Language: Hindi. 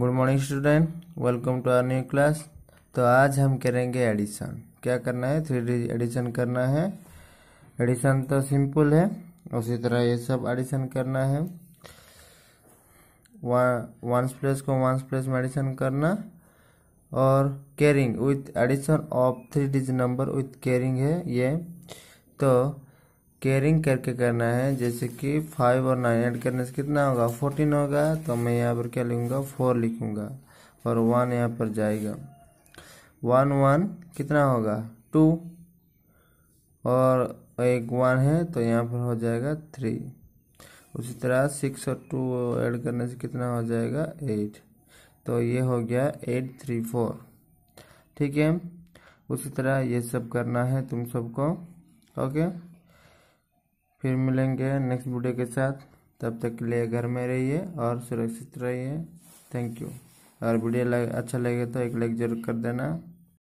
good morning student welcome to our new class तो आज हम करेंगे एडिशन क्या करना है थ्री डी एडिशन करना है एडिशन तो सिंपल है उसी तरह ये सब एडिशन करना है वंस प्लस को वंस प्लस में एडिशन करना और carrying with addition of three digit number with carrying है ये तो केयरिंग करके करना है जैसे कि फाइव और नाइन ऐड करने से कितना होगा फोर्टीन होगा तो मैं यहाँ पर क्या लिखूँगा फोर लिखूँगा और वन यहाँ पर जाएगा वन वन कितना होगा टू और एक वन है तो यहाँ पर हो जाएगा थ्री उसी तरह सिक्स और टू ऐड करने से कितना हो जाएगा एट तो ये हो गया एट थ्री फोर ठीक है उसी तरह ये सब करना है तुम सबको ओके फिर मिलेंगे नेक्स्ट वीडियो के साथ तब तक के लिए घर में रहिए और सुरक्षित रहिए थैंक यू और वीडियो अच्छा लगे तो एक लाइक जरूर कर देना